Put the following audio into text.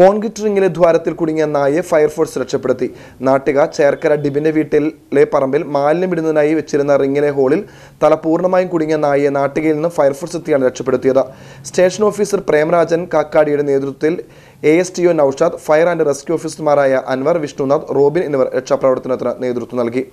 concrete ദ്വാരത്തിൽ കുടുങ്ങിയ നായെ fire force രക്ഷപ്പെടുത്തി നാട്ടിക ചേർക്കര ഡിബിൻ്റെ വീട്ടിലെ പറമ്പിൽ മാലിന്യം ഇടുന്നതിനായി വെച്ചിരുന്ന റിങ്ങിലെ ഹോളിൽ തല പൂർണ്ണമായും കുടുങ്ങിയ നായയെ നാട്ടുകയിൽ നിന്ന് ഫയർഫോഴ്സ് എത്തിയാണ് രക്ഷപ്പെടുത്തിയത് സ്റ്റേഷൻ ഓഫീസർ പ്രേമരാജൻ കാക്കാടിയുടെ നേതൃത്വത്തിൽ A S T O Naushad fire and rescue ഓഫീസർമാരായ അൻവർ വിഷ്ണുനാഥ് റോബിൻ എന്നിവർ രക്ഷാപ്രവർത്തനത്തിന് നേതൃത്വം നൽകി